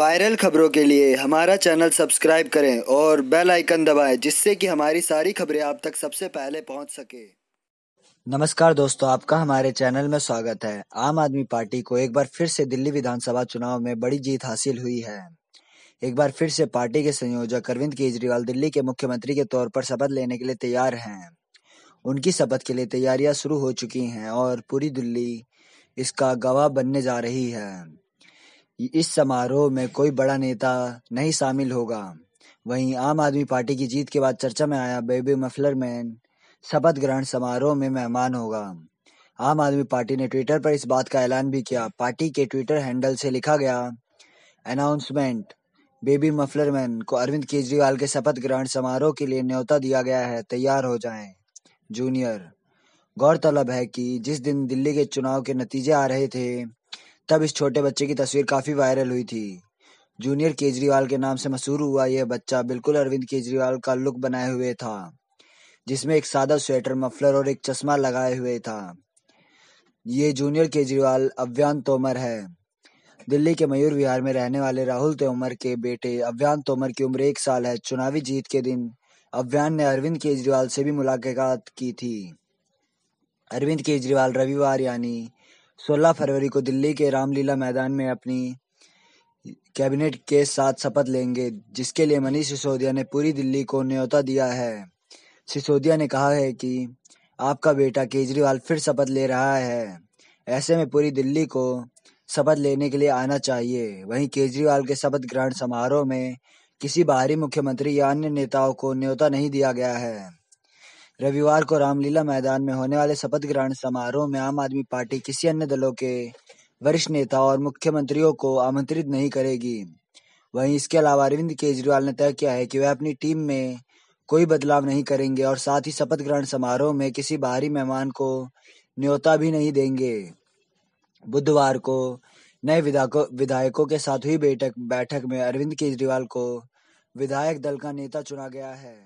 viral खबरों के लिए हमारा चैनल सब्सक्राइब करें और बेल आइकन दबाएं जिससे कि हमारी सारी खबरें आप तक सबसे पहले पहुंच सके नमस्कार दोस्तों आपका हमारे चैनल में स्वागत है आम आदमी पार्टी को एक बार फिर से दिल्ली विधानसभा चुनाव में बड़ी जीत हासिल हुई है एक बार फिर से पार्टी के संयोजक अरविंद केजरीवाल दिल्ली के मुख्यमंत्री के तौर पर शपथ लेने के लिए तैयार हैं उनकी शपथ के लिए तैयारियां शुरू हो चुकी हैं और पूरी दिल्ली इसका गवाह बनने जा रही है इस समारोह में कोई बड़ा नेता नहीं शामिल होगा वहीं आम आदमी पार्टी की जीत के बाद चर्चा में आया बेबी मफलरमैन शपथ ग्रहण समारोह में मेहमान होगा आम आदमी पार्टी ने ट्विटर पर इस बात का ऐलान भी किया पार्टी के ट्विटर हैंडल से लिखा गया अनाउंसमेंट बेबी मफलरमैन को अरविंद केजरीवाल के शपथ ग्रहण समारोह के लिए न्योता दिया गया है तैयार हो जाए जूनियर गौरतलब है कि जिस दिन दिल्ली के चुनाव के नतीजे आ रहे थे तब इस छोटे बच्चे की तस्वीर काफी वायरल हुई थी जूनियर केजरीवाल के नाम से मशहूर हुआ यह बच्चा बिल्कुल अरविंद केजरीवाल का लुक बनाए हुए था जिसमें एक सादा स्वेटर मफलर और एक चश्मा लगाए हुए था ये जूनियर केजरीवाल अव्यान तोमर है दिल्ली के मयूर विहार में रहने वाले राहुल तोमर के बेटे अव्यान तोमर की उम्र एक साल है चुनावी जीत के दिन अव्यान ने अरविंद केजरीवाल से भी मुलाकात की थी अरविंद केजरीवाल रविवार यानी सोलह फरवरी को दिल्ली के रामलीला मैदान में अपनी कैबिनेट के साथ शपथ लेंगे जिसके लिए मनीष सिसोदिया ने पूरी दिल्ली को न्योता दिया है सिसोदिया ने कहा है कि आपका बेटा केजरीवाल फिर शपथ ले रहा है ऐसे में पूरी दिल्ली को शपथ लेने के लिए आना चाहिए वहीं केजरीवाल के शपथ ग्रहण समारोह में किसी बाहरी मुख्यमंत्री या अन्य नेताओं को न्योता नहीं दिया गया है रविवार को रामलीला मैदान में होने वाले शपथ ग्रहण समारोह में आम आदमी पार्टी किसी अन्य दलों के वरिष्ठ नेता और मुख्यमंत्रियों को आमंत्रित नहीं करेगी वहीं इसके अलावा अरविंद केजरीवाल ने तय किया है कि वह अपनी टीम में कोई बदलाव नहीं करेंगे और साथ ही शपथ ग्रहण समारोह में किसी बाहरी मेहमान को न्योता भी नहीं देंगे बुधवार को नए विधायकों विधायकों के साथ हुई बैठक बैठक में अरविंद केजरीवाल को विधायक दल का नेता चुना गया है